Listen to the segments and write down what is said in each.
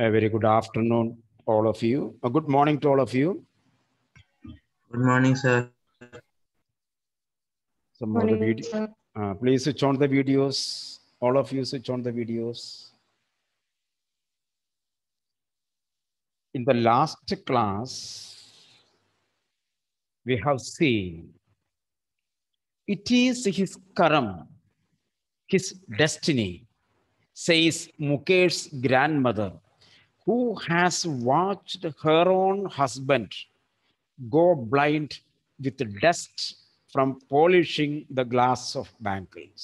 A very good afternoon, all of you. A good morning to all of you. Good morning, sir. Some morning, of the video. Uh, please switch on the videos. All of you switch on the videos. In the last class, we have seen it is his karam, his destiny, says Mukesh's grandmother who has watched her own husband go blind with dust from polishing the glass of bankers.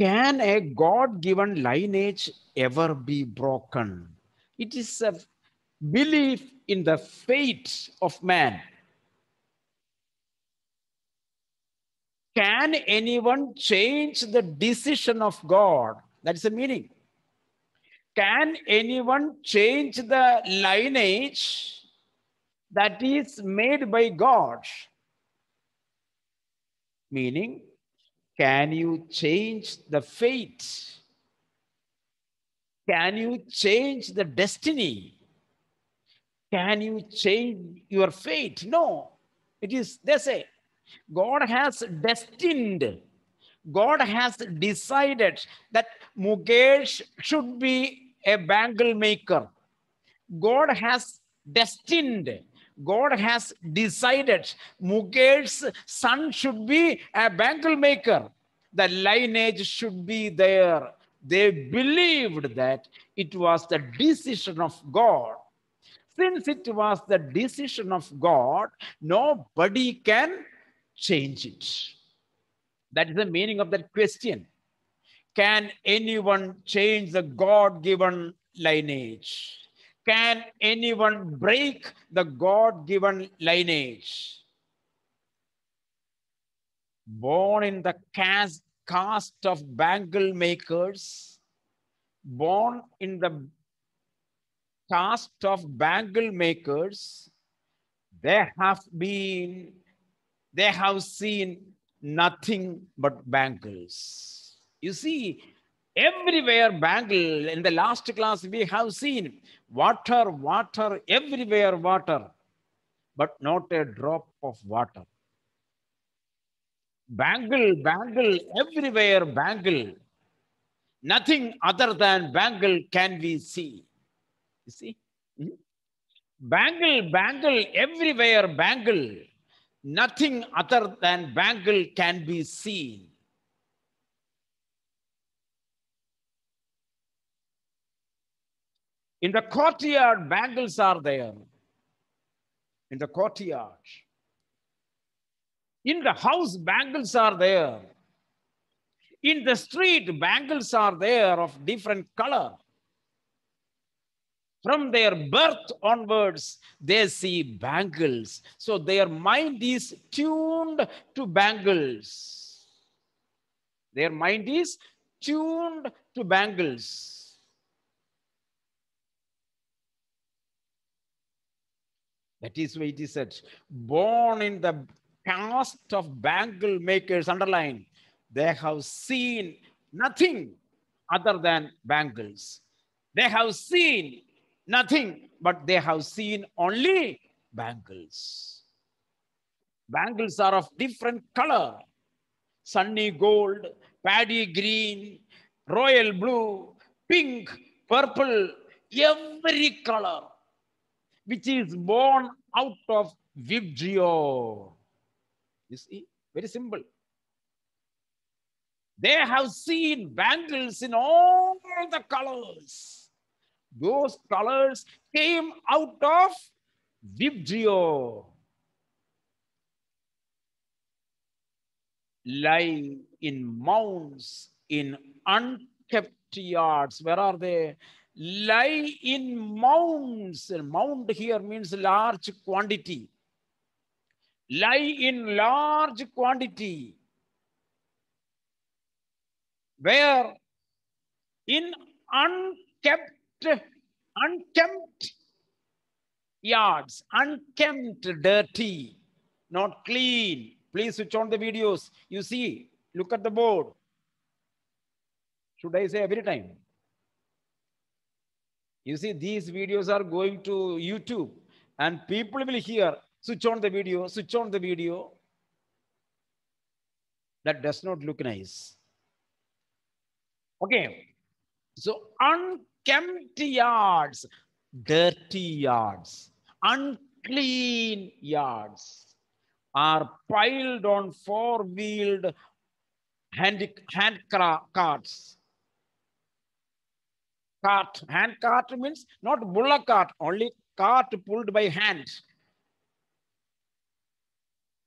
Can a God-given lineage ever be broken? It is a belief in the fate of man. Can anyone change the decision of God that is the meaning. Can anyone change the lineage that is made by God? Meaning, can you change the fate? Can you change the destiny? Can you change your fate? No. It is, they say, God has destined God has decided that Mukesh should be a bangle maker. God has destined, God has decided Mukesh's son should be a bangle maker. The lineage should be there. They believed that it was the decision of God. Since it was the decision of God, nobody can change it. That is the meaning of that question. Can anyone change the God given lineage? Can anyone break the God given lineage? Born in the caste, of bangle makers, born in the caste of bangle makers, they have been, they have seen nothing but bangles. You see, everywhere bangle. In the last class, we have seen water, water, everywhere water, but not a drop of water. Bangle, bangle, everywhere bangle. Nothing other than bangle can we see. You see? Hmm? Bangle, bangle, everywhere bangle nothing other than bangle can be seen. In the courtyard, bangles are there. In the courtyard. In the house, bangles are there. In the street, bangles are there of different color. From their birth onwards, they see bangles. So their mind is tuned to bangles. Their mind is tuned to bangles. That is why it is said, born in the caste of bangle makers, underline, they have seen nothing other than bangles. They have seen nothing, but they have seen only bangles. Bangles are of different color. Sunny gold, paddy green, royal blue, pink, purple, every color, which is born out of Vibgio. You see, very simple. They have seen bangles in all the colors. Those colors came out of Vibrio. Lying in mounds, in unkept yards. Where are they? Lie in mounds. Mound here means large quantity. Lie in large quantity. Where? In unkept unkempt yards, unkempt, dirty, not clean. Please switch on the videos. You see, look at the board. Should I say every time? You see, these videos are going to YouTube and people will hear, switch on the video, switch on the video. That does not look nice. Okay. So, un empty yards, dirty yards, unclean yards are piled on four-wheeled hand, hand carts. Cart, hand cart means not bullock cart, only cart pulled by hand.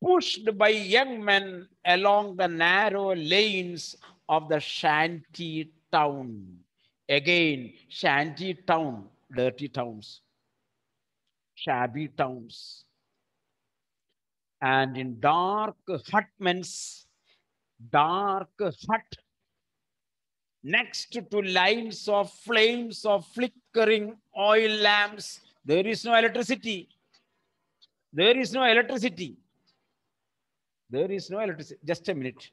Pushed by young men along the narrow lanes of the shanty town. Again, shanty town, dirty towns, shabby towns. And in dark hutments, dark hut, next to lines of flames of flickering oil lamps, there is no electricity. There is no electricity. There is no electricity. Just a minute.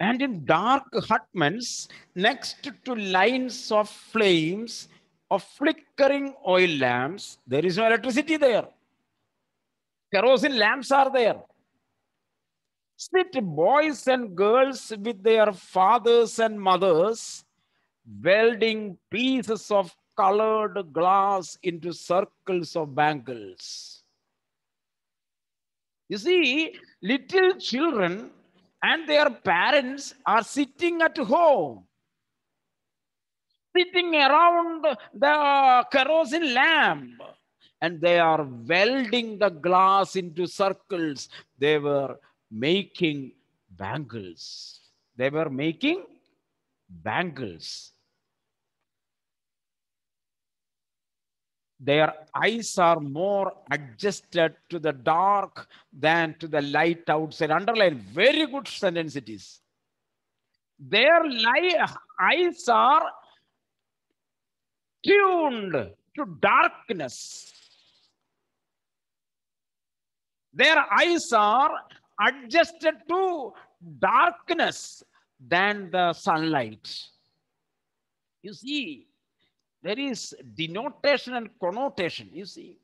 and in dark hutments next to lines of flames of flickering oil lamps. There is no electricity there. Kerosene lamps are there. Sit boys and girls with their fathers and mothers welding pieces of colored glass into circles of bangles. You see, little children and their parents are sitting at home, sitting around the kerosene lamp, and they are welding the glass into circles. They were making bangles. They were making bangles. their eyes are more adjusted to the dark than to the light outside. Underline, very good sentence it is. Their eyes are tuned to darkness. Their eyes are adjusted to darkness than the sunlight. You see, there is denotation and connotation, you see.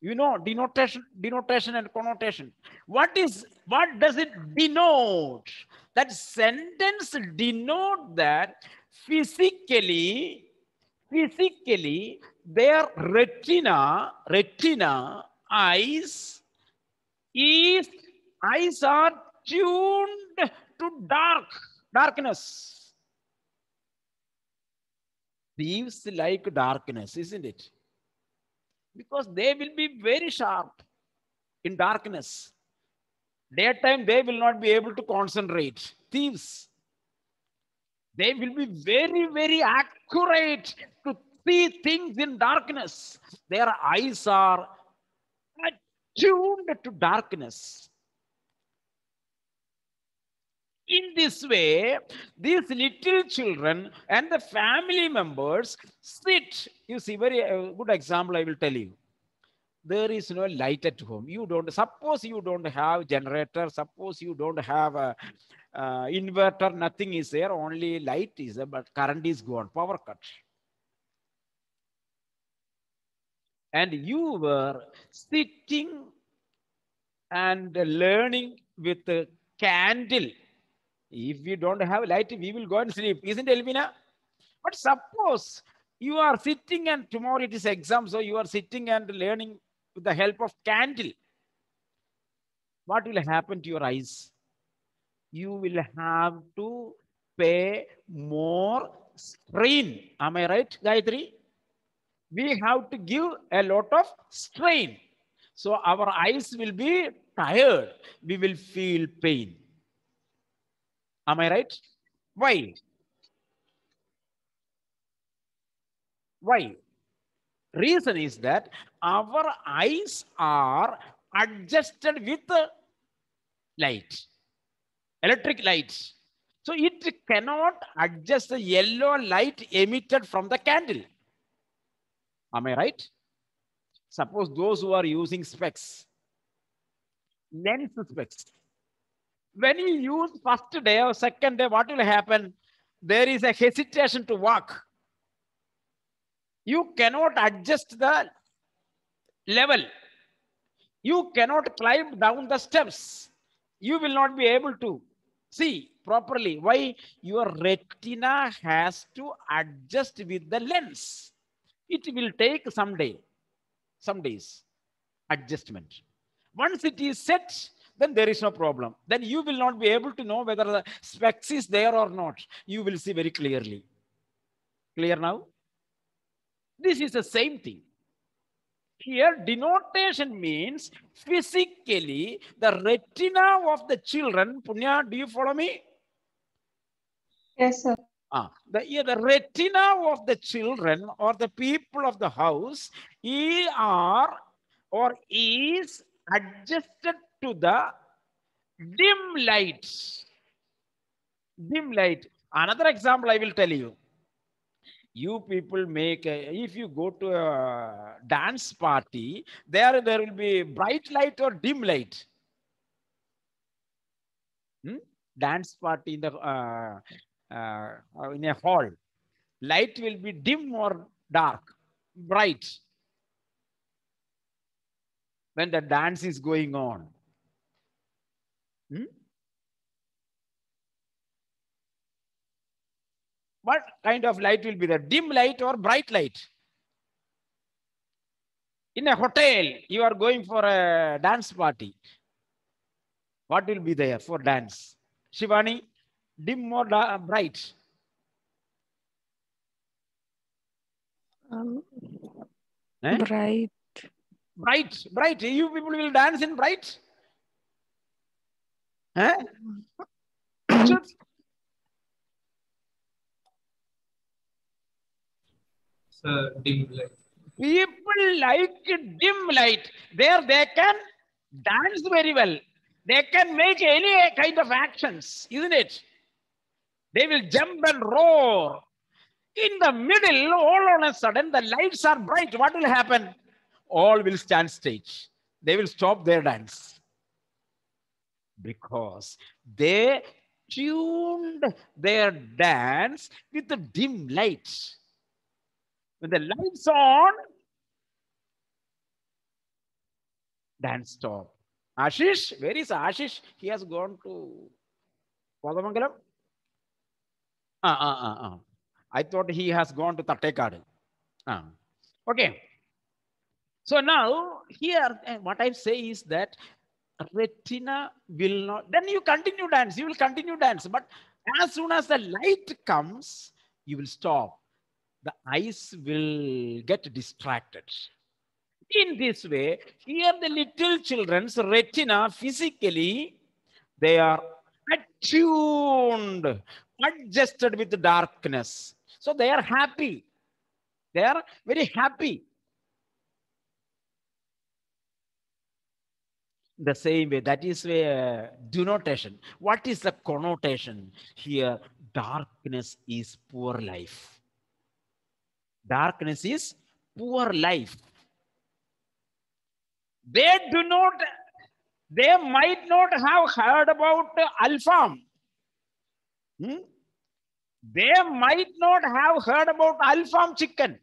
You know, denotation, denotation and connotation. What is, what does it denote? That sentence denote that physically, physically, their retina, retina, eyes, is eyes are tuned to dark, darkness thieves like darkness, isn't it? Because they will be very sharp in darkness. Daytime, they will not be able to concentrate. Thieves. They will be very, very accurate to see things in darkness. Their eyes are attuned to darkness. In this way, these little children and the family members sit. You see, very uh, good example I will tell you. There is no light at home. You don't, suppose you don't have generator, suppose you don't have a, uh, inverter, nothing is there, only light is there, but current is gone, power cut. And you were sitting and learning with a candle if we don't have light, we will go and sleep. Isn't it, Elvina? But suppose you are sitting and tomorrow it is exam, so you are sitting and learning with the help of candle. What will happen to your eyes? You will have to pay more strain. Am I right, Gayatri? We have to give a lot of strain. So our eyes will be tired. We will feel pain. Am I right? Why? Why? Reason is that our eyes are adjusted with light, electric lights. So it cannot adjust the yellow light emitted from the candle. Am I right? Suppose those who are using specs, lens specs, when you use first day or second day, what will happen? There is a hesitation to walk. You cannot adjust the level. You cannot climb down the steps. You will not be able to see properly. Why? Your retina has to adjust with the lens. It will take some day, some days, adjustment. Once it is set, then there is no problem. Then you will not be able to know whether the specs is there or not. You will see very clearly. Clear now? This is the same thing. Here, denotation means physically the retina of the children. Punya, do you follow me? Yes, sir. Ah, the, yeah, the retina of the children or the people of the house, he are or is adjusted to the dim lights. Dim light. Another example I will tell you. You people make, a, if you go to a dance party, there, there will be bright light or dim light. Hmm? Dance party in the uh, uh, uh in a hall. Light will be dim or dark, bright. When the dance is going on. Hmm? What kind of light will be there? Dim light or bright light? In a hotel, you are going for a dance party. What will be there for dance? Shivani, dim or bright? Um, eh? Bright. Bright, bright. You people will dance in bright? dim light. People like dim light. There they can dance very well. They can make any kind of actions, isn't it? They will jump and roar. In the middle, all on a sudden, the lights are bright. What will happen? All will stand stage. They will stop their dance because they tuned their dance with the dim lights. When the lights on, dance stop. Ashish, where is Ashish? He has gone to Padamangalam. Uh, ah, uh, ah, uh, ah, uh. I thought he has gone to Tattekad. Uh. Okay. So now here, what I say is that retina will not, then you continue dance, you will continue dance. But as soon as the light comes, you will stop. The eyes will get distracted. In this way, here the little children's retina physically, they are attuned, adjusted with darkness. So they are happy. They are very happy the same way. That is where uh, denotation. What is the connotation here? Darkness is poor life. Darkness is poor life. They do not, they might not have heard about Alfam. Hmm? They might not have heard about Alfam chicken.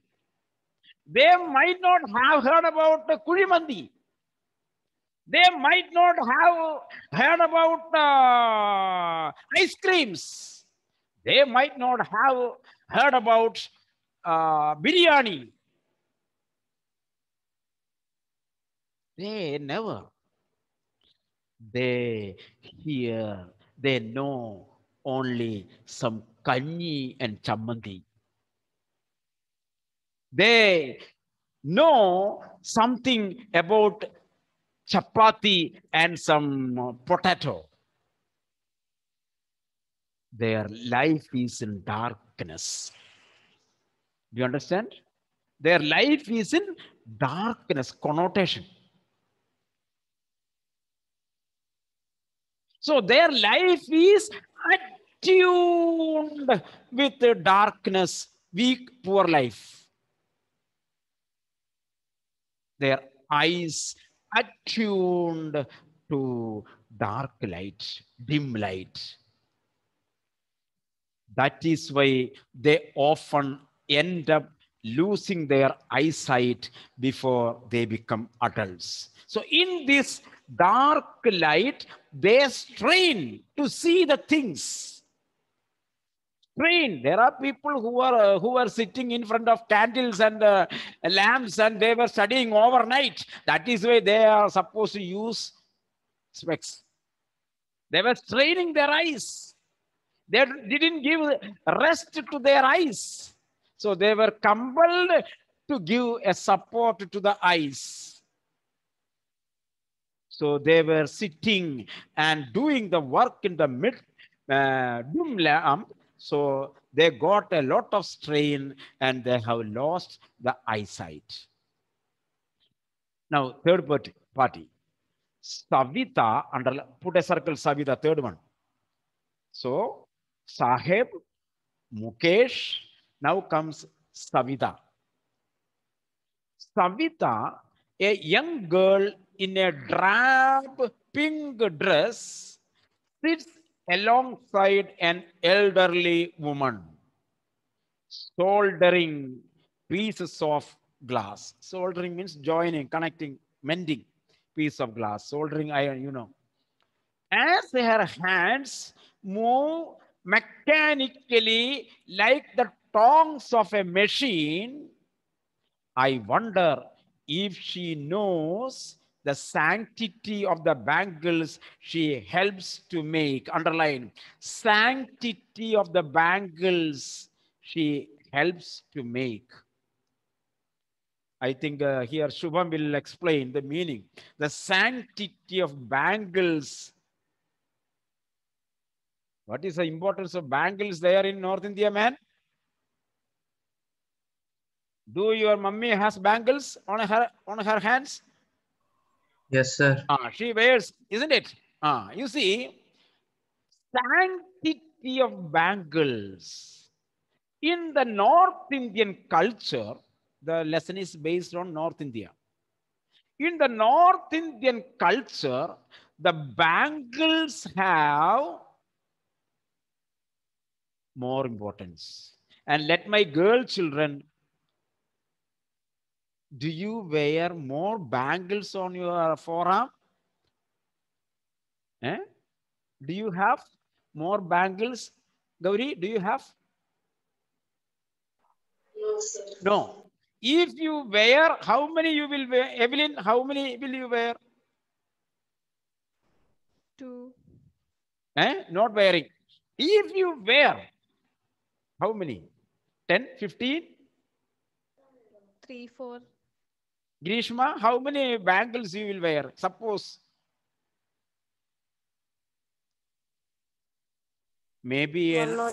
They might not have heard about Kurimandi. They might not have heard about uh, ice creams. They might not have heard about uh, biryani. They never. They hear, they know only some kanyi and chamandi. They know something about chapati and some uh, potato. Their life is in darkness. Do you understand? Their life is in darkness, connotation. So their life is attuned with the darkness, weak, poor life. Their eyes attuned to dark light, dim light. That is why they often end up losing their eyesight before they become adults. So, in this dark light, they strain to see the things. There are people who are uh, who were sitting in front of candles and uh, lamps, and they were studying overnight. That is why they are supposed to use specs. They were straining their eyes. They didn't give rest to their eyes. So they were compelled to give a support to the eyes. So they were sitting and doing the work in the mid, uh, doom lamp so they got a lot of strain and they have lost the eyesight. Now, third party, party. Savita, under, put a circle, Savita, third one. So, Saheb, Mukesh, now comes Savita. Savita, a young girl in a drab pink dress, sits alongside an elderly woman soldering pieces of glass. Soldering means joining, connecting, mending piece of glass, soldering iron, you know. As her hands move mechanically like the tongs of a machine, I wonder if she knows the sanctity of the bangles she helps to make. Underline, sanctity of the bangles she helps to make. I think uh, here Shubham will explain the meaning. The sanctity of bangles. What is the importance of bangles there in North India, man? Do your mummy has bangles on her on her hands? Yes, sir. Uh, she wears, isn't it? Uh, you see, sanctity of bangles. In the North Indian culture, the lesson is based on North India. In the North Indian culture, the bangles have more importance. And let my girl children do you wear more bangles on your forearm? Eh? Do you have more bangles? Gauri, do you have? No, sir. No. If you wear, how many you will wear? Evelyn, how many will you wear? Two. Eh? Not wearing. If you wear, how many? 10, 15? 3, 4. Grishma, how many bangles you will wear? Suppose. Maybe an,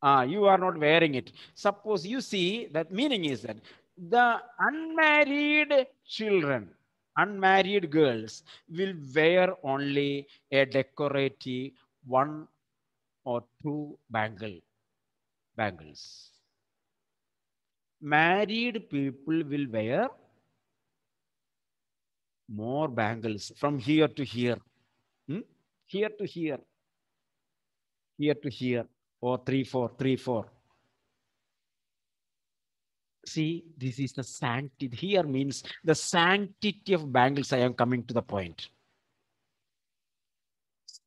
uh, you are not wearing it. Suppose you see that meaning is that the unmarried children, unmarried girls will wear only a decorative one or two bangle, bangles. Married people will wear more bangles from here to here, hmm? here to here, here to here, or three, four, three, four. See, this is the sanctity. Here means the sanctity of bangles. I am coming to the point.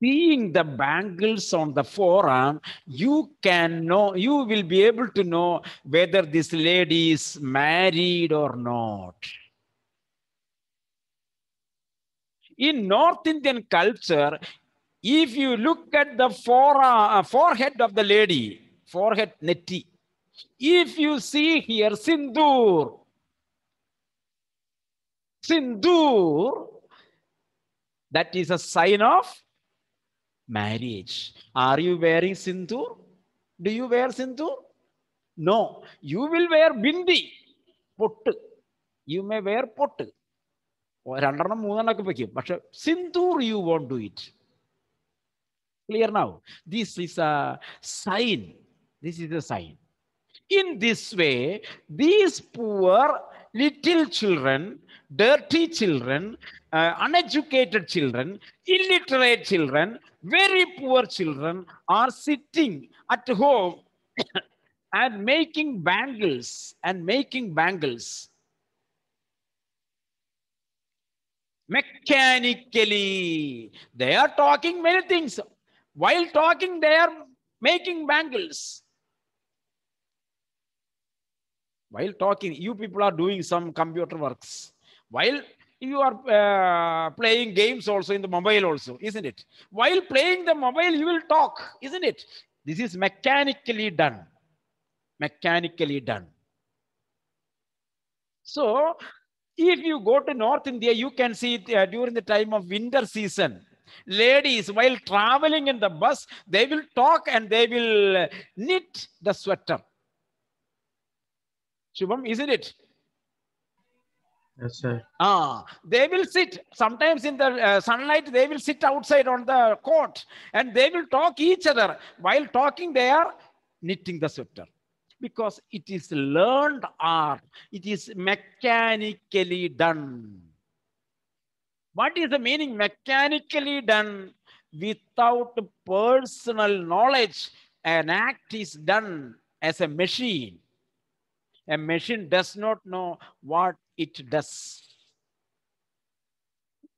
Seeing the bangles on the forearm, you can know, you will be able to know whether this lady is married or not. in North Indian culture, if you look at the fore, uh, forehead of the lady, forehead neti, if you see here sindoor, sindoor, that is a sign of marriage. Are you wearing sindoor? Do you wear sindoor? No. You will wear bindi, put. You may wear put. രണ്ടെണ്ണം മൂന്നെണ്ണം ഒക്കെ വെക്കും പക്ഷെ Sindoor you won't do it clear now this is a sign this is a sign in this way these poor little children dirty children uneducated children illiterate children very poor children are sitting at home and making bangles and making bangles mechanically. They are talking many things. While talking, they are making bangles. While talking, you people are doing some computer works. While you are uh, playing games also in the mobile also, isn't it? While playing the mobile, you will talk, isn't it? This is mechanically done. Mechanically done. So if you go to North India, you can see it, uh, during the time of winter season, ladies, while traveling in the bus, they will talk and they will knit the sweater. Shubham, isn't it? Yes, sir. Ah, they will sit sometimes in the uh, sunlight. They will sit outside on the court and they will talk each other. While talking, they are knitting the sweater because it is learned art. It is mechanically done. What is the meaning mechanically done? Without personal knowledge, an act is done as a machine. A machine does not know what it does.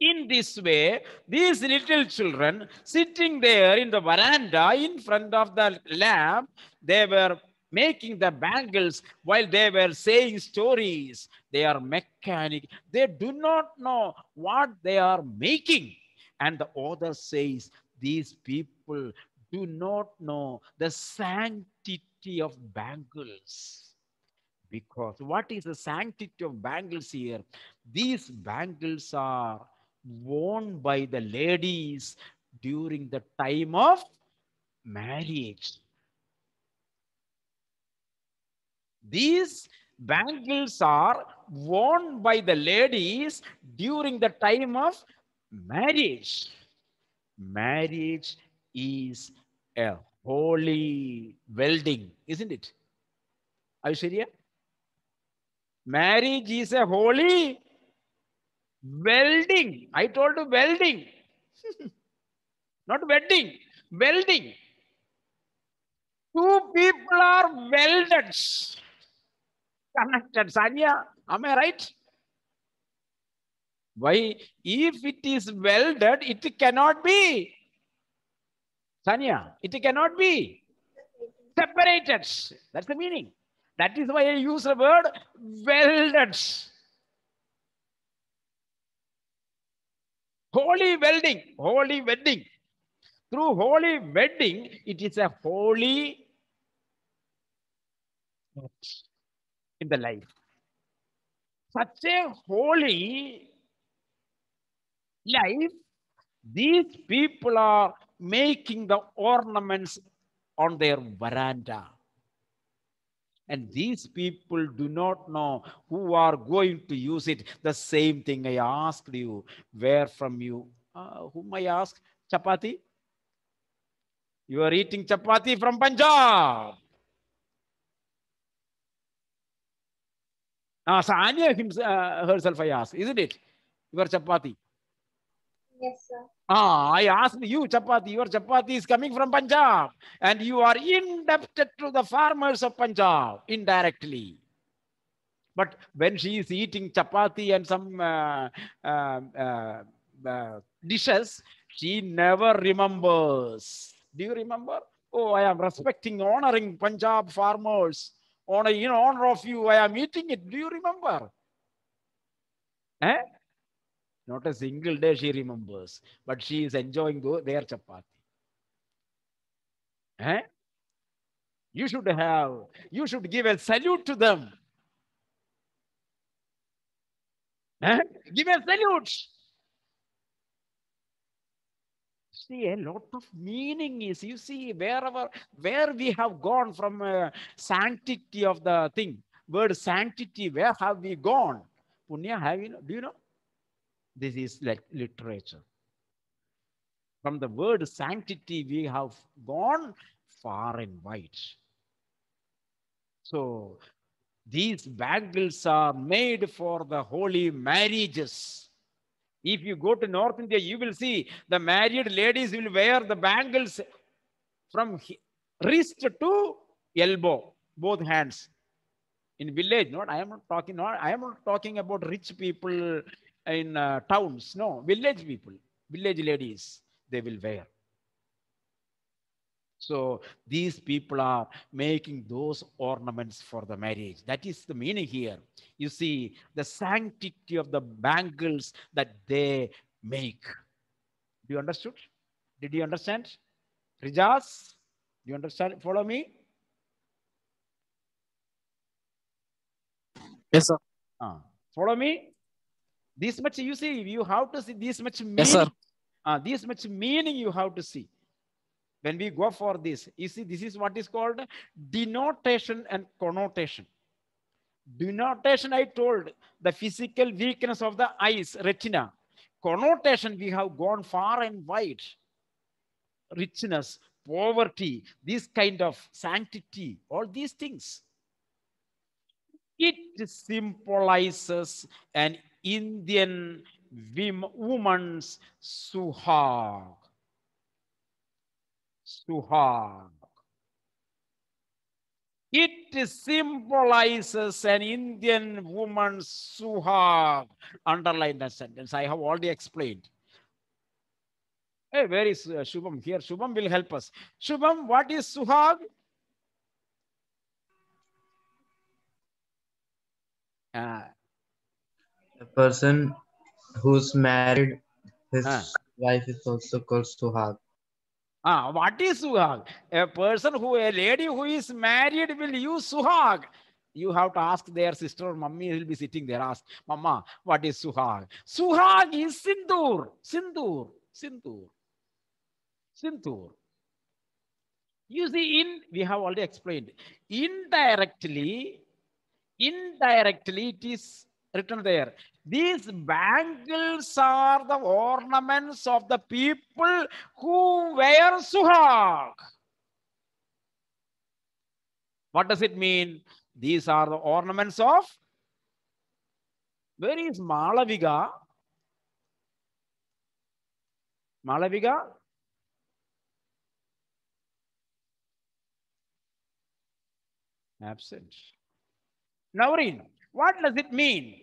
In this way, these little children sitting there in the veranda in front of the lab, they were making the bangles while they were saying stories. They are mechanic. They do not know what they are making. And the author says, these people do not know the sanctity of bangles. Because what is the sanctity of bangles here? These bangles are worn by the ladies during the time of marriage. These bangles are worn by the ladies during the time of marriage. Marriage is a holy welding, isn't it? Are you sure? Yeah? Marriage is a holy welding. I told you welding. Not wedding, welding. Two people are welded connected. Sanya, am I right? Why? If it is welded, it cannot be. Sanya, it cannot be separated. That's the meaning. That is why I use the word welded. Holy welding, holy wedding. Through holy wedding, it is a holy in the life. Such a holy life, these people are making the ornaments on their veranda. And these people do not know who are going to use it. The same thing I asked you, where from you? Uh, whom I ask? Chapati? You are eating chapati from Punjab. Ah, Sanya himself, uh, herself, I asked, isn't it? Your chapati. Yes, sir. Ah, I asked you, chapati. Your chapati is coming from Punjab, and you are indebted to the farmers of Punjab indirectly. But when she is eating chapati and some uh, um, uh, uh, dishes, she never remembers. Do you remember? Oh, I am respecting, honoring Punjab farmers on a, in honor of you, I am eating it. Do you remember? Eh? Not a single day she remembers, but she is enjoying their chapati. Eh? You should have, you should give a salute to them. Eh? Give a salute. see a lot of meaning is. You see, wherever, where we have gone from uh, sanctity of the thing, word sanctity, where have we gone? Punya, have you, know, do you know? This is like literature. From the word sanctity, we have gone far and wide. So these bangles are made for the holy marriages. If you go to North India, you will see the married ladies will wear the bangles from wrist to elbow, both hands. In village, not I am not talking. Not I am not talking about rich people in uh, towns. No, village people, village ladies, they will wear. So these people are making those ornaments for the marriage. That is the meaning here. You see, the sanctity of the bangles that they make. Do you understood? Did you understand? Rijas, do you understand? Follow me? Yes, sir. Uh, follow me? This much you see, you have to see this much meaning. Yes, sir. Uh, this much meaning you have to see when we go for this, you see, this is what is called denotation and connotation. Denotation, I told the physical weakness of the eyes, retina. Connotation, we have gone far and wide. Richness, poverty, this kind of sanctity, all these things. It symbolizes an Indian woman's suha Suha. It symbolizes an Indian woman Suha. Underline that sentence. I have already explained. Hey, where is uh, Shubham? Here, Shubham will help us. Shubham, what is suha? Uh, a person who's married, his uh, wife is also called suha. Ah, what is suhag? A person who, a lady who is married will use suhag. You have to ask their sister or mummy will be sitting there. Ask, Mama, what is suhag? Suhag is sindoor, sindoor, sindoor, sindoor. You see, in we have already explained. Indirectly, indirectly it is written there. These bangles are the ornaments of the people who wear suhag. What does it mean? These are the ornaments of. Where is Malaviga? Malaviga? Absent. Naureen, what does it mean?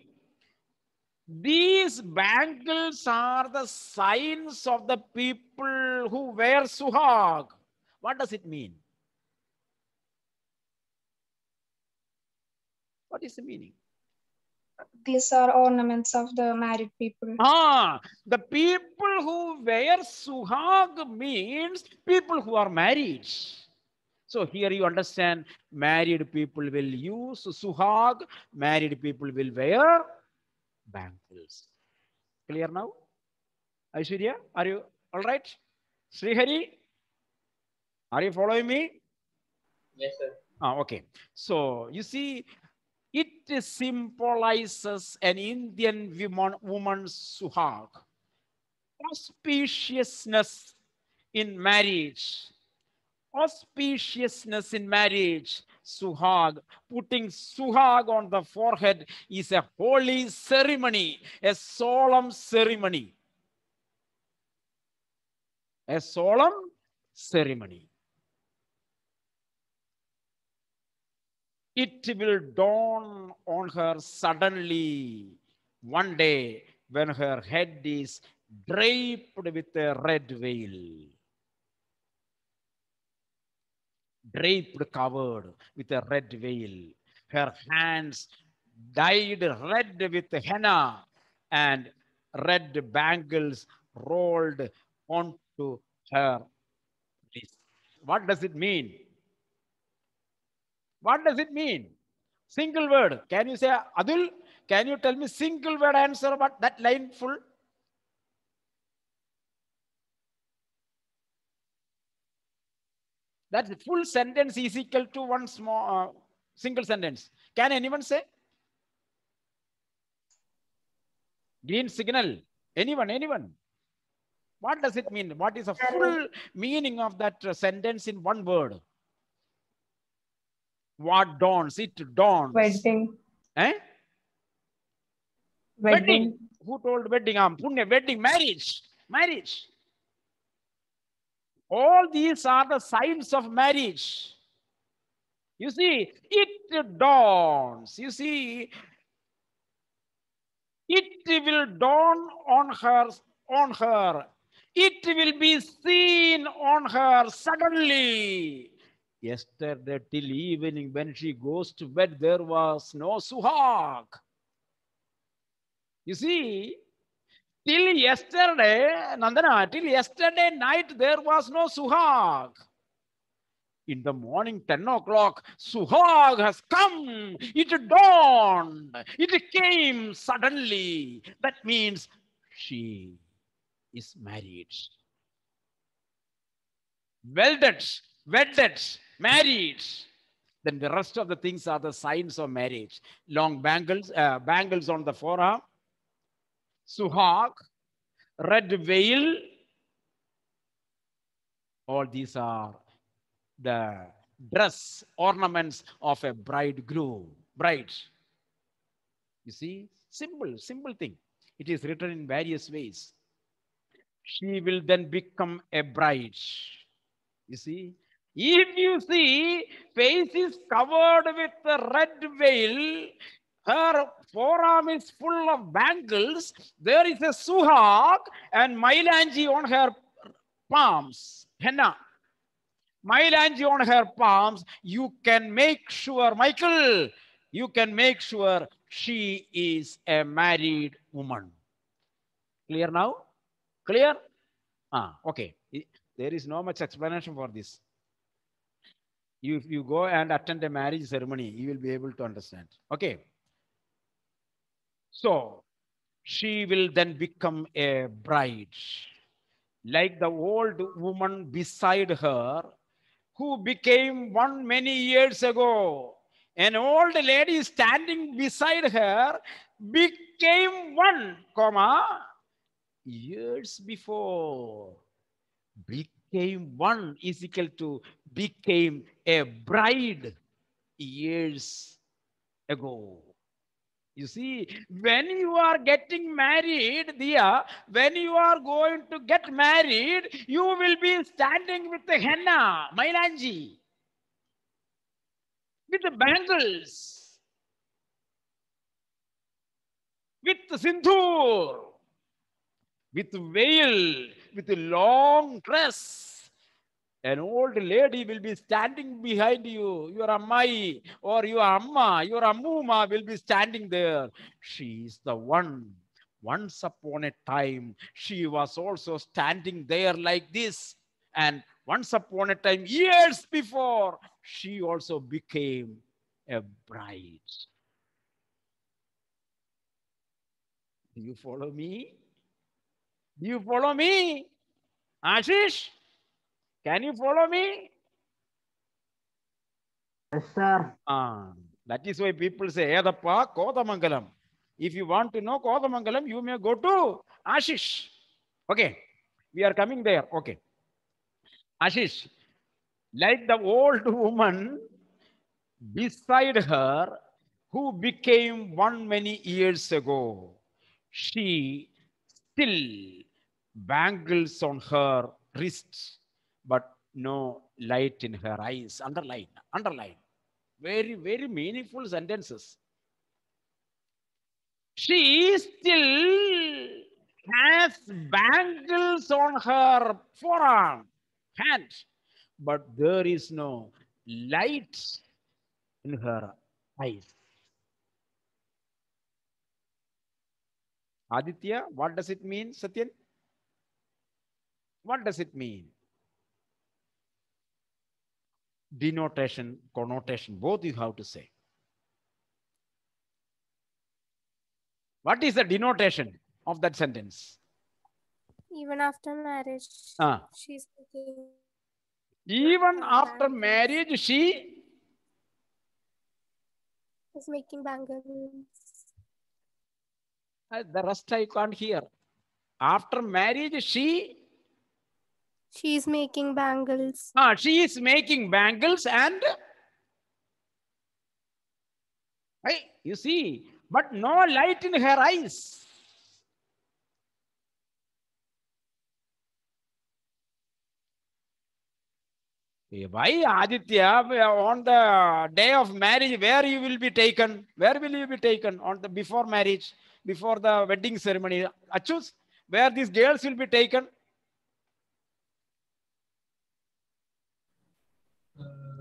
These bangles are the signs of the people who wear suhag. What does it mean? What is the meaning? These are ornaments of the married people. Ah, the people who wear suhag means people who are married. So here you understand married people will use suhag, married people will wear bangles. Clear now? Aishwarya, are you all right? Srihari, are you following me? Yes, sir. Ah, okay. So you see, it symbolizes an Indian woman, woman's suhag, auspiciousness in marriage, auspiciousness in marriage suhag. Putting suhag on the forehead is a holy ceremony, a solemn ceremony. A solemn ceremony. It will dawn on her suddenly one day when her head is draped with a red veil. draped, covered with a red veil. Her hands dyed red with henna and red bangles rolled onto her wrist. What does it mean? What does it mean? Single word. Can you say, Adul, can you tell me single word answer about that line full? that full sentence is equal to one small uh, single sentence. Can anyone say? Green signal. Anyone, anyone? What does it mean? What is the full meaning of that uh, sentence in one word? What dawns? It dawns. Wedding. Eh? Wedding. wedding. Who told wedding? I'm um, Punya. Wedding, marriage. Marriage. All these are the signs of marriage. You see, it dawns. You see, it will dawn on her, on her. It will be seen on her suddenly. Yesterday till evening when she goes to bed, there was no suhag. You see, till yesterday, Nandana, till yesterday night, there was no Suhag. In the morning, 10 o'clock, Suhag has come. It dawned. It came suddenly. That means she is married. Welded, wedded, married. Then the rest of the things are the signs of marriage. Long bangles, uh, bangles on the forearm, Suhag, Red Veil. All these are the dress ornaments of a bridegroom, bride. You see, simple, simple thing. It is written in various ways. She will then become a bride. You see, if you see, face is covered with a red veil, her forearm is full of bangles. There is a suhag and mailangi on her palms. Henna. Mailangi on her palms. You can make sure, Michael, you can make sure she is a married woman. Clear now? Clear? Ah, okay. There is no much explanation for this. You, if you go and attend a marriage ceremony, you will be able to understand. Okay. So she will then become a bride, like the old woman beside her, who became one many years ago. An old lady standing beside her became one, comma, years before. Became one is equal to became a bride years ago. You see, when you are getting married, Dia, when you are going to get married, you will be standing with the henna, Mailanji, with the bangles, with the sindoor, with the veil, with the long dress an old lady will be standing behind you. Your Ammai or your Amma, your Ammuma will be standing there. She is the one. Once upon a time, she was also standing there like this. And once upon a time, years before, she also became a bride. Do you follow me? Do you follow me? Ashish? Can you follow me? Yes, sir. Ah, that is why people say, Edappa, Kodamangalam. If you want to know Kodamangalam, you may go to Ashish. Okay, we are coming there. Okay. Ashish, like the old woman beside her who became one many years ago, she still bangles on her wrists but no light in her eyes. Underline, underline. Very, very meaningful sentences. She still has bangles on her forearm, hand, but there is no light in her eyes. Aditya, what does it mean, Satyan? What does it mean? denotation, connotation, both you have to say. What is the denotation of that sentence? Even after marriage, ah. she's thinking. Even after marriage, she is making bangles. Ah, the rest I can't hear. After marriage, she she is making bangles. Ah, she is making bangles and right, you see, but no light in her eyes. Eh, why Aditya on the day of marriage, where you will be taken? Where will you be taken on the before marriage, before the wedding ceremony? Achus, where these girls will be taken?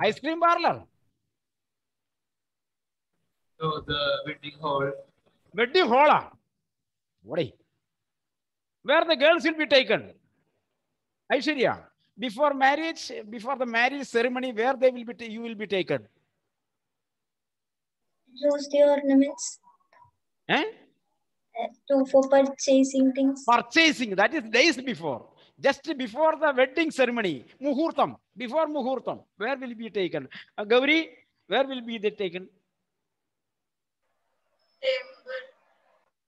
Ice cream parlor. So the wedding hall. Wedding hall. Ah. What? Where the girls will be taken. Aishwarya, before marriage, before the marriage ceremony, where they will be, you will be taken. Those the ornaments. Eh? Uh, to, for purchasing things. Purchasing, that is days before just before the wedding ceremony, Muhurtam, before Muhurtam, where will be taken? Uh, Gauri, where will be they taken?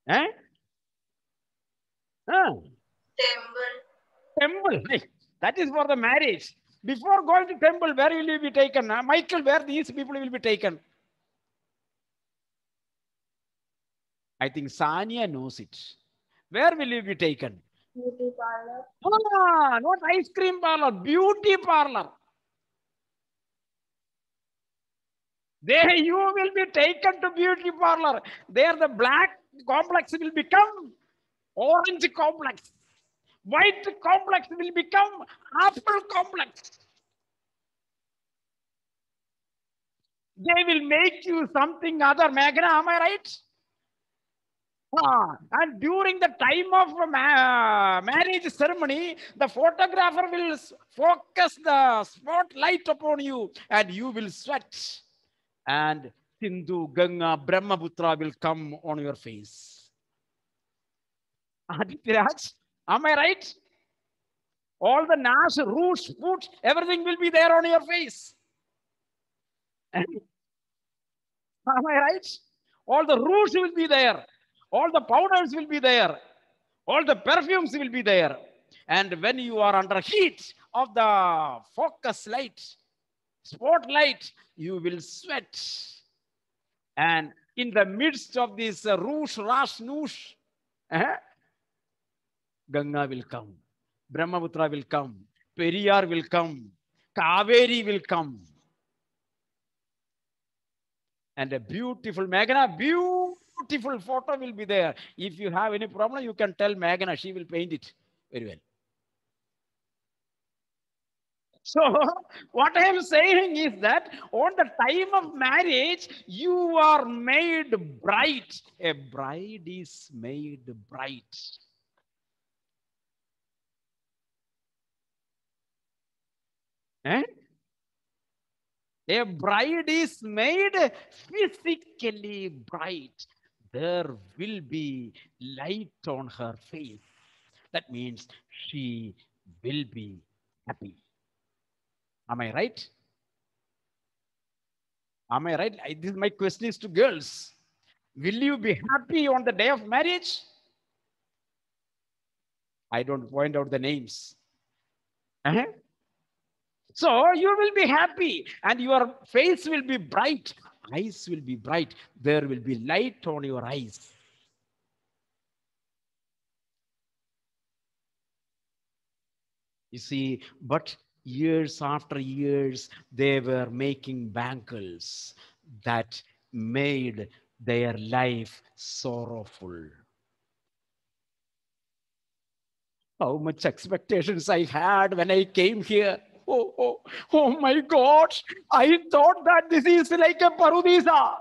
Temple. Eh? Ah. Temple. Temple. Hey, that is for the marriage. Before going to temple, where will you be taken? Uh, Michael, where these people will be taken? I think Sanya knows it. Where will you be taken? Beauty parlor. Ah, not ice cream parlor, beauty parlor. There you will be taken to beauty parlor. There the black complex will become orange complex. White complex will become apple complex. They will make you something other. Magna, am I right? Ah, and during the time of uh, ma uh, marriage ceremony, the photographer will focus the spotlight upon you and you will sweat. And Sindhu, Ganga, Brahmaputra will come on your face. Adityaraj, am I right? All the Nash, roots, foot, everything will be there on your face. am I right? All the roots will be there all the powders will be there, all the perfumes will be there. And when you are under heat of the focus light, spotlight, you will sweat. And in the midst of this uh, roosh, rash, noosh, eh, Ganga will come, Brahmaputra will come, Periyar will come, Kaveri will come. And a beautiful Meghna, beautiful beautiful photo will be there. If you have any problem, you can tell Meghna, she will paint it very well. So what I am saying is that on the time of marriage, you are made bright. A bride is made bright. Eh? A bride is made physically bright there will be light on her face. That means she will be happy. Am I right? Am I right? I, this, my question is to girls. Will you be happy on the day of marriage? I don't point out the names. Uh -huh. So you will be happy and your face will be bright eyes will be bright. There will be light on your eyes. You see, but years after years, they were making bankers that made their life sorrowful. How much expectations I had when I came here oh, oh, oh my God. I thought that this is like a paradisa.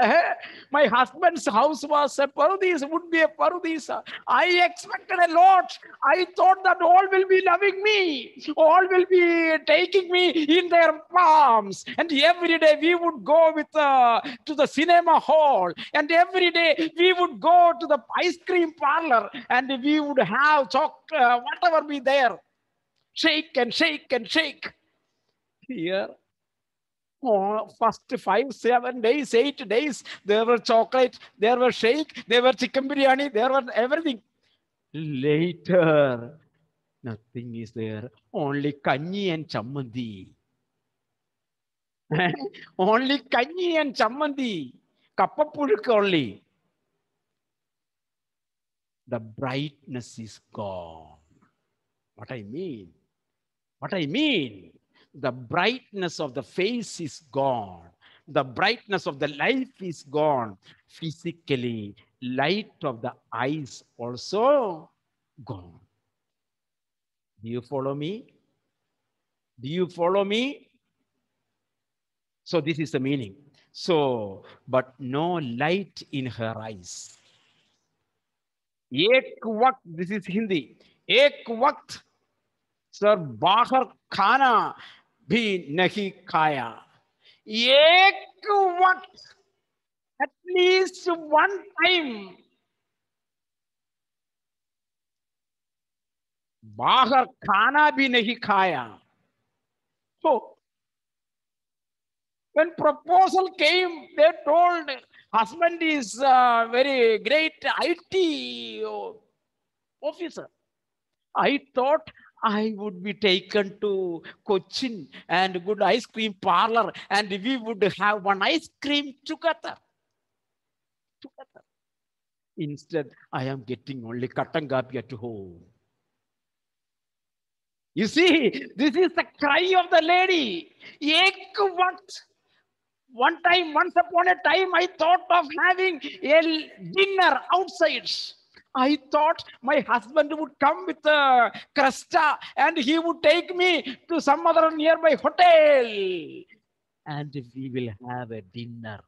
Uh, my husband's house was a paradisa, would be a paradisa. I expected a lot. I thought that all will be loving me, all will be taking me in their palms. And every day we would go with uh, to the cinema hall, and every day we would go to the ice cream parlor, and we would have chocolate, uh, whatever be there shake and shake and shake. Here, oh, first five, seven days, eight days, there were chocolate, there were shake, there were chicken biryani, there were everything. Later, nothing is there, only kanyi and chamandi. only kanyi and chamandi, kappapuruk only. The brightness is gone. What I mean, what I mean, the brightness of the face is gone. The brightness of the life is gone. Physically, light of the eyes also gone. Do you follow me? Do you follow me? So this is the meaning. So, but no light in her eyes. Ek वक्त This is Hindi. Ek वक्त sir बाहर खाना भी नहीं खाया एक वक्त at least one time बाहर खाना भी नहीं खाया तो when proposal came they told husband is a very great IT officer I thought I would be taken to Cochin and good ice cream parlor, and we would have one ice cream together. Together. Instead, I am getting only katangapi at home. You see, this is the cry of the lady. Ekvat. One time, once upon a time, I thought of having a dinner outside I thought my husband would come with a cresta and he would take me to some other nearby hotel. And we will have a dinner.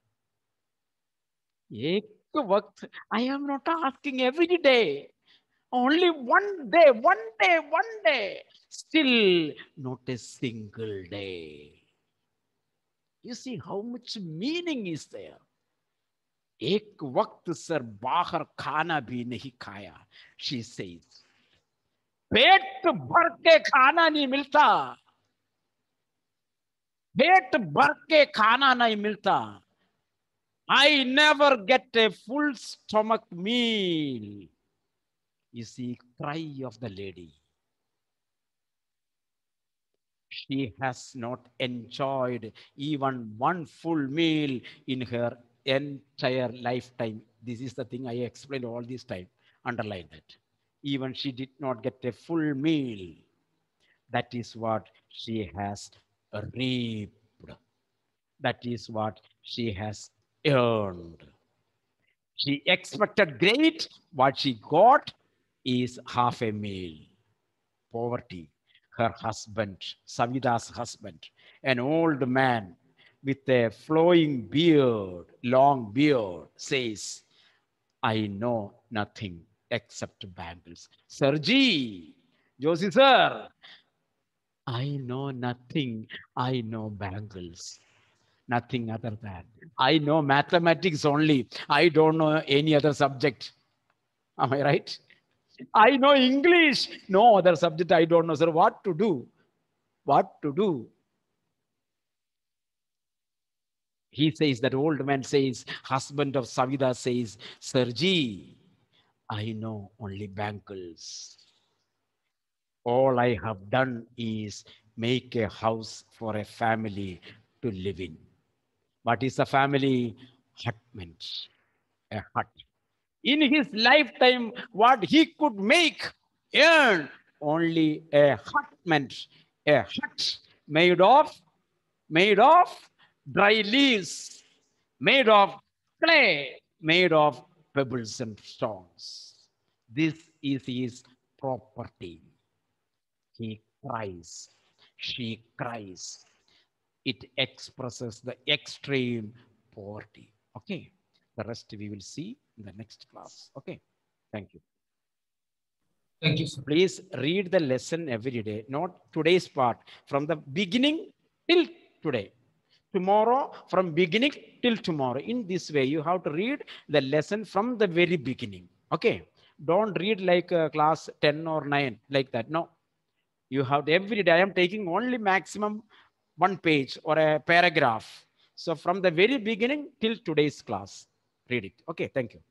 I am not asking every day. Only one day, one day, one day. Still not a single day. You see how much meaning is there. एक वक्त sir बाहर खाना भी नहीं खाया she से पेट भर के खाना नहीं मिलता पेट भर के खाना नहीं मिलता I never get a full stomach meal is the cry of the lady she has not enjoyed even one full meal in her entire lifetime. This is the thing I explained all this time. Underline that. Even she did not get a full meal. That is what she has reaped. That is what she has earned. She expected great. What she got is half a meal. Poverty. Her husband, Savida's husband, an old man with a flowing beard, long beard, says, I know nothing except bangles. Sergi, Josie sir, I know nothing. I know bangles. Nothing other than. I know mathematics only. I don't know any other subject. Am I right? I know English. No other subject I don't know, sir. What to do? What to do? He says, that old man says, husband of Savida says, Sergi, I know only bangles All I have done is make a house for a family to live in. What is a family? Hutment, a hut. In his lifetime, what he could make, earn only a hutment, a hut made of, made of dry leaves made of clay, made of pebbles and stones. This is his property. He cries, she cries. It expresses the extreme poverty. Okay, the rest we will see in the next class. Okay, thank you. Thank you. Sir. Please read the lesson every day, not today's part, from the beginning till today tomorrow from beginning till tomorrow. In this way, you have to read the lesson from the very beginning. Okay. Don't read like uh, class 10 or 9 like that. No. You have to, every day. I am taking only maximum one page or a paragraph. So from the very beginning till today's class, read it. Okay. Thank you.